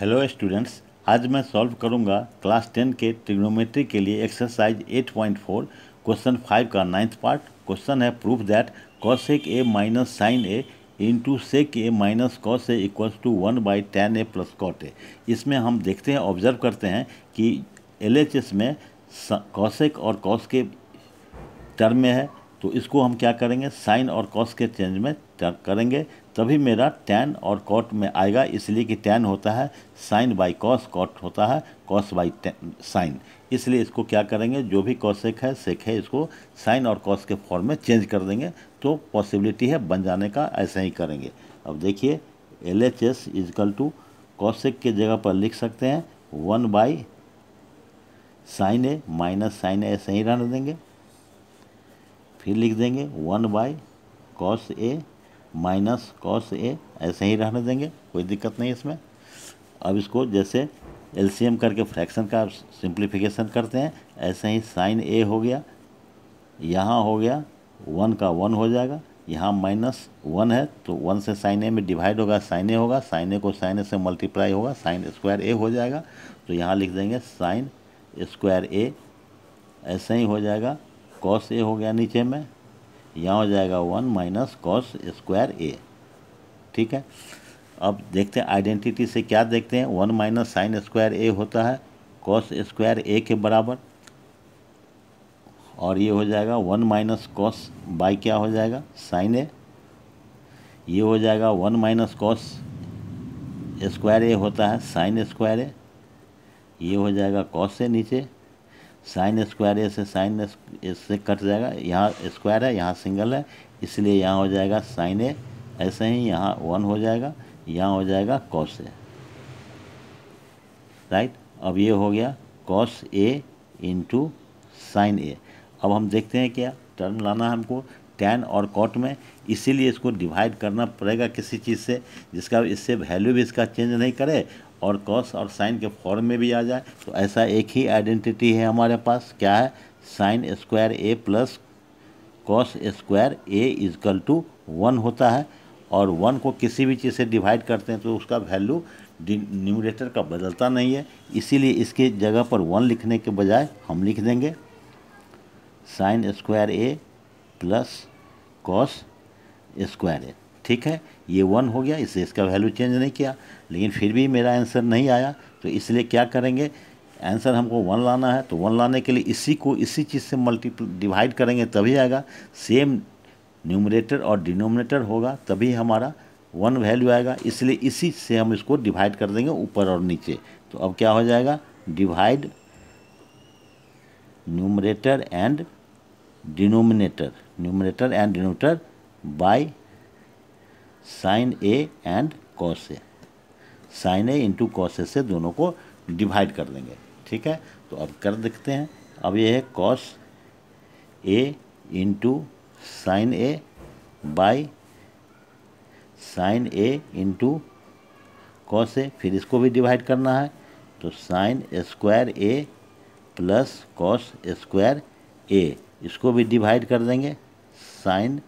hello students आज मैं solve करूंगा क्लास टेन के ट्रिग्नोमेट्री के लिए एक्सरसाइज 8.4 क्वेश्चन फाइव का नाइन्थ पार्ट क्वेश्चन है proof that cosec A minus sign A into sec A minus cos A equals to one by tan A plus cot A इसमें हम देखते हैं observe करते हैं कि एल एच एस में कॉशेक और कॉस के टर्म में है तो इसको हम क्या करेंगे साइन और कॉस के चेंज में करेंगे तभी मेरा टैन और कॉट में आएगा इसलिए कि टैन होता है साइन बाई कॉस कॉट होता है कॉस बाई साइन इसलिए इसको क्या करेंगे जो भी कॉसेक है सेक है इसको साइन और कॉस के फॉर्म में चेंज कर देंगे तो पॉसिबिलिटी है बन जाने का ऐसा ही करेंगे अब देखिए L H S equal to cosec के जगह पर लिख सकते हैं one by sin A minus sign A ऐसे ही रहने देंगे फिर लिख देंगे one by cos A minus cos A ऐसे ही रहने देंगे कोई दिक्कत नहीं इसमें अब इसको जैसे एल करके फ्रैक्शन का सिंप्लीफिकेशन करते हैं ऐसे ही साइन ए हो गया यहाँ हो गया वन का वन हो जाएगा यहाँ माइनस वन है तो वन से साइन ए में डिवाइड होगा साइन ए होगा साइन ए को साइन ए से मल्टीप्लाई होगा साइन स्क्वायर ए हो जाएगा तो यहाँ लिख देंगे साइन स्क्वायर ए ऐसे ही हो जाएगा कॉस ए हो गया नीचे में यहाँ हो जाएगा one minus cos square A ठीक है अब देखते हैं आइडेंटिटी से क्या देखते हैं one minus sin square A होता है कॉस स्क्वायर ए के बराबर और ये हो जाएगा वन माइनस कॉस बाई क्या हो जाएगा साइन ए ये हो जाएगा one minus cos square A होता है साइन स्क्वायर ए ये हो जाएगा कॉस से नीचे साइन स्क्वायर ए से साइन इससे कट जाएगा यहाँ स्क्वायर है यहाँ सिंगल है इसलिए यहाँ हो जाएगा साइन ए ऐसे ही यहाँ वन हो जाएगा यहाँ हो जाएगा कॉस ए राइट अब ये हो गया cos A into sign A अब हम देखते हैं क्या टर्म लाना है हमको टेन और कॉट में इसीलिए इसको डिवाइड करना पड़ेगा किसी चीज़ से जिसका इससे वैल्यू भी इसका चेंज नहीं करे और कॉस और साइन के फॉर्म में भी आ जाए तो ऐसा एक ही आइडेंटिटी है हमारे पास क्या है sin square A plus cos square A equal to one होता है और वन को किसी भी चीज़ से डिवाइड करते हैं तो उसका वैल्यू न्यूमरेटर का बदलता नहीं है इसीलिए इसके जगह पर वन लिखने के बजाय हम लिख देंगे sin square A plus cos square A ठीक है ये वन हो गया इससे इसका वैल्यू चेंज नहीं किया लेकिन फिर भी मेरा आंसर नहीं आया तो इसलिए क्या करेंगे आंसर हमको वन लाना है तो वन लाने के लिए इसी को इसी चीज़ से मल्टीपल डिवाइड करेंगे तभी आएगा सेम न्यूमरेटर और डिनोमिनेटर होगा तभी हमारा वन वैल्यू आएगा इसलिए इसी से हम इसको डिवाइड कर देंगे ऊपर और नीचे तो अब क्या हो जाएगा divide numerator and denominator numerator and denominator by sin A and cos A sin A into cos A से दोनों को डिवाइड कर देंगे ठीक है तो अब कर देखते हैं अब ये है cos A into sign A by sin A into cos A फिर इसको भी डिवाइड करना है तो sin square A plus cos square A इसको भी डिवाइड कर देंगे sin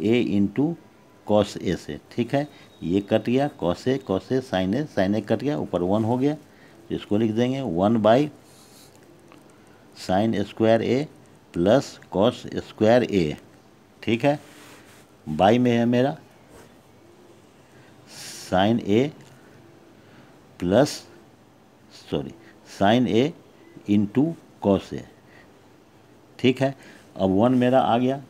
A into cos A से ठीक है ये कट गया cos A cos A sin A sin A cut गया ऊपर वन हो गया इसको लिख देंगे one by sin square A plus cos square A ठीक है बाई में है मेरा sin A plus sorry sin A into cos ए ठीक है अब वन मेरा आ गया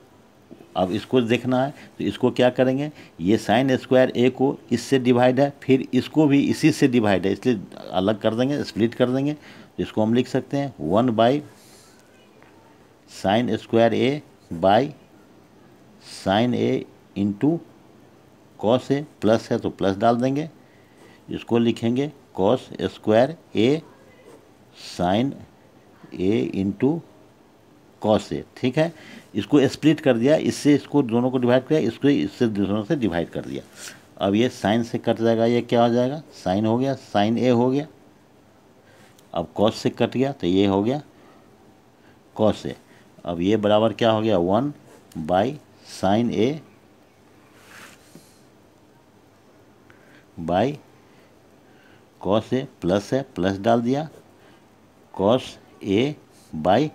अब इसको देखना है तो इसको क्या करेंगे ये साइन स्क्वायर ए को इससे डिवाइड है फिर इसको भी इसी से डिवाइड है इसलिए अलग कर देंगे स्प्लिट कर देंगे तो इसको हम लिख सकते हैं one by sin square A by sin A into cos A plus है तो प्लस डाल देंगे इसको लिखेंगे cos square A sin A into cos से ठीक है इसको स्प्लिट कर दिया इससे इसको दोनों को डिवाइड किया इसको इससे दोनों से डिवाइड कर दिया अब ये साइन से कट जाएगा ये क्या हो जाएगा साइन हो गया साइन ए हो गया अब कॉस से कट गया तो ये हो गया कॉस ए अब ये बराबर क्या हो गया one by sin A by cos A plus है प्लस डाल दिया cos A by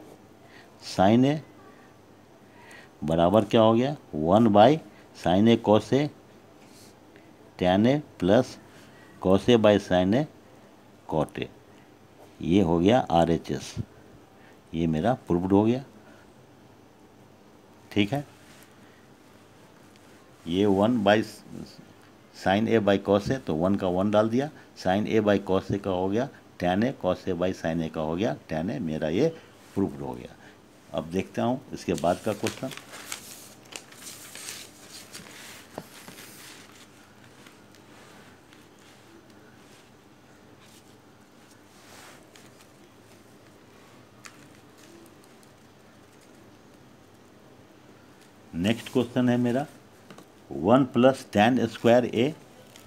sin A बराबर क्या हो गया one by sin A cos से टैन ए प्लस कौसे by sin A cot A ये हो गया आर एच एस ये मेरा प्रूव्ड हो गया ठीक है ये one by sin A by cos से तो वन का वन डाल दिया साइन ए बाई कौ से का हो गया टैन ए कौ से बाई साइन ए का हो गया टैन ए मेरा ये प्रूव्ड हो गया अब देखता हूँ इसके बाद का क्वेश्चन नेक्स्ट क्वेश्चन है मेरा one plus tan square A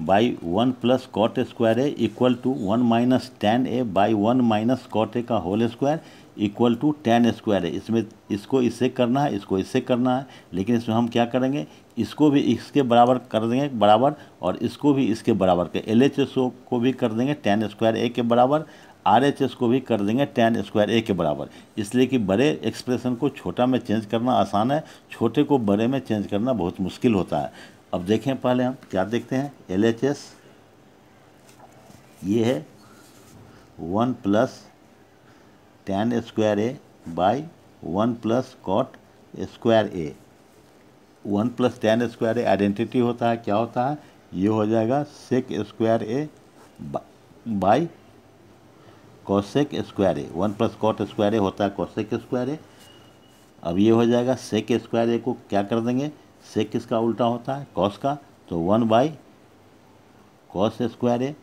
by one plus cot square A equal to one minus tan A by one minus cot A का whole square equal to tan square है इसमें इसको इससे करना है इसको इससे करना है लेकिन इसमें हम क्या करेंगे इसको भी इसके बराबर कर देंगे बराबर और इसको भी इसके बराबर कर एल एच एस को भी कर देंगे टेन स्क्वायर ए के बराबर आर एच एस को भी कर देंगे टेन स्क्वायर ए के बराबर इसलिए कि बड़े एक्सप्रेशन को छोटा में चेंज करना आसान है छोटे को बड़े में चेंज करना बहुत मुश्किल होता है अब देखें पहले हम क्या देखते हैं एल एच एस ये है one plus tan square A by one plus cot square A one plus tan square A identity होता है क्या होता है ये हो जाएगा sec square A by cosec square A one plus cot square A होता है कॉशेक स्क्वायर ए अब ये हो जाएगा सेक स्क्वायर ए को क्या कर देंगे सेक किसका उल्टा होता है कॉस का तो one by cos square A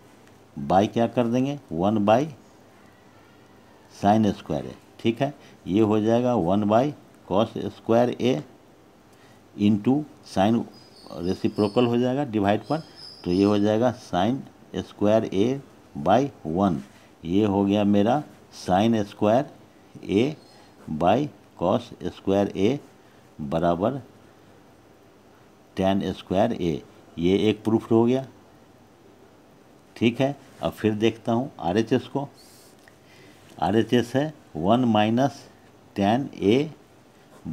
by क्या कर देंगे one by sin square A ठीक है ये हो जाएगा one by cos square A into sin reciprocal हो जाएगा डिवाइड पर तो ये हो जाएगा sign square A by one ये हो गया मेरा sin square A by cos square A बराबर टेन स्क्वायर ए ये एक प्रूफ हो गया ठीक है अब फिर देखता हूँ आर एच एस को आर एच एस है one minus tan A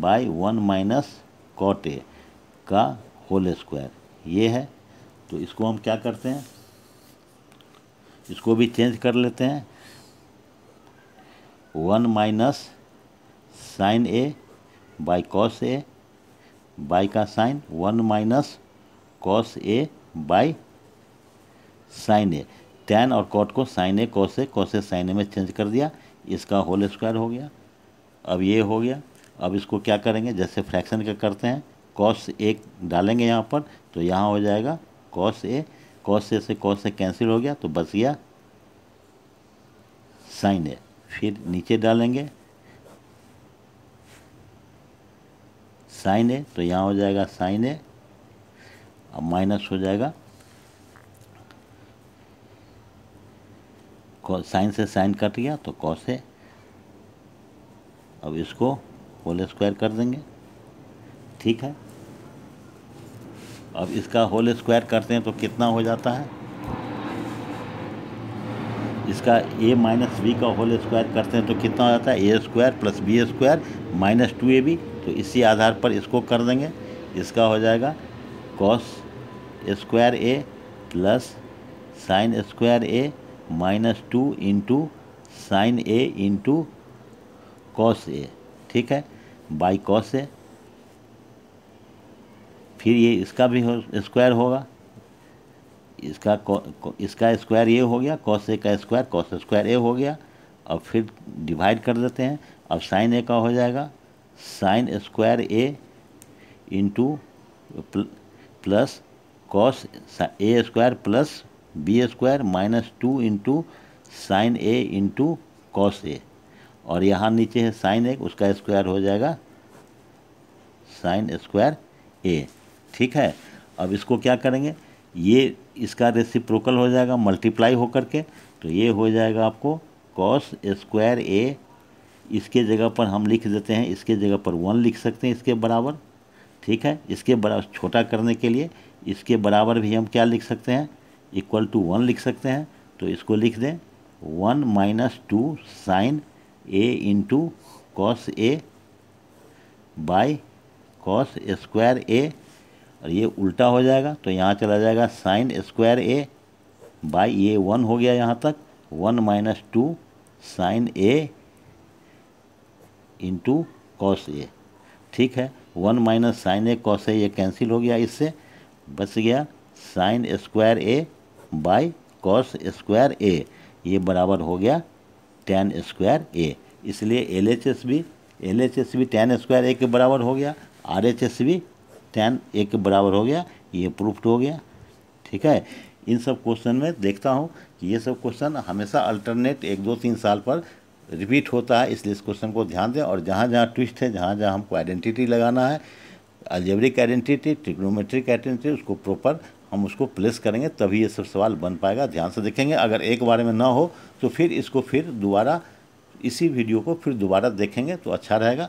by one minus cot A का होल स्क्वायर ये है तो इसको हम क्या करते हैं इसको भी चेंज कर लेते हैं one minus sign A by cos A by का sin one minus cos A by sin A tan और कॉट को sin A cos A cos A sin A में चेंज कर दिया इसका होल स्क्वायर हो गया अब ये हो गया अब इसको क्या करेंगे जैसे फ्रैक्शन का करते हैं कॉस ए डालेंगे यहाँ पर तो यहाँ हो जाएगा कॉस ए कॉस ए से कॉस ए कैंसिल हो गया तो बस गया साइन ए फिर नीचे डालेंगे साइन ए तो यहाँ हो जाएगा साइन ए अब माइनस हो जाएगा साइन से साइन कट गया तो कॉस ए अब इसको होल स्क्वायर कर देंगे ठीक है अब इसका होल स्क्वायर करते हैं तो कितना हो जाता है इसका ए माइनस बी का होल स्क्वायर करते हैं तो कितना हो जाता है a square plus b square minus two a b तो इसी आधार पर इसको कर देंगे इसका हो जाएगा cos square A plus sine square a minus two into sign A into cos ए ठीक है बाई कॉस ए फिर ये इसका भी हो, स्क्वायर होगा इसका इसका स्क्वायर ये हो गया कॉस ए का स्क्वायर कॉस स्क्वायर ए हो गया अब फिर डिवाइड कर देते हैं अब साइन ए का हो जाएगा sign square A into plus cos a square plus b square minus two into sign A into cos a और यहाँ नीचे है साइन ए उसका स्क्वायर हो जाएगा साइन स्क्वायर ए ठीक है अब इसको क्या करेंगे ये इसका रेसिप्रोकल हो जाएगा मल्टीप्लाई होकर के तो ये हो जाएगा आपको कॉस स्क्वायर ए इसके जगह पर हम लिख देते हैं इसके जगह पर वन लिख सकते हैं इसके बराबर ठीक है इसके बराबर छोटा करने के लिए इसके बराबर भी हम क्या लिख सकते हैं इक्वल टू वन लिख सकते हैं तो इसको लिख दें one minus two sine A into cos A by cos square a और ये उल्टा हो जाएगा तो यहाँ चला जाएगा साइन स्क्वायर ए बाई ये वन हो गया यहाँ तक वन माइनस टू साइन ए इंटू कॉस ए ठीक है one minus sign A cos a ये कैंसिल हो गया इससे बच गया sine square A by cos square a ये बराबर हो गया टेन स्क्वायर ए इसलिए एल एच एस भी एल एच एस भी टेन स्क्वायर ए के बराबर हो गया आर एच एस भी टेन ए के बराबर हो गया ये प्रूफ हो गया ठीक है इन सब क्वेश्चन में देखता हूँ कि ये सब क्वेश्चन हमेशा अल्टरनेट एक दो तीन साल पर रिपीट होता है इसलिए इस क्वेश्चन को ध्यान दें और जहाँ जहाँ ट्विस्ट है जहाँ जहाँ हमको आइडेंटिटी लगाना है अल्जेबरिक आइडेंटिटी ट्रिग्नोमेट्रिक आइडेंटिटी उसको प्रॉपर हम उसको प्लेस करेंगे तभी ये सब सवाल बन पाएगा ध्यान से देखेंगे अगर एक बार में ना हो तो फिर इसको फिर दोबारा इसी वीडियो को फिर दोबारा देखेंगे तो अच्छा रहेगा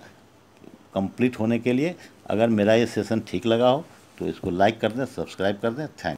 कंप्लीट होने के लिए अगर मेरा ये सेशन ठीक लगा हो तो इसको लाइक कर दें सब्सक्राइब कर दें थैंक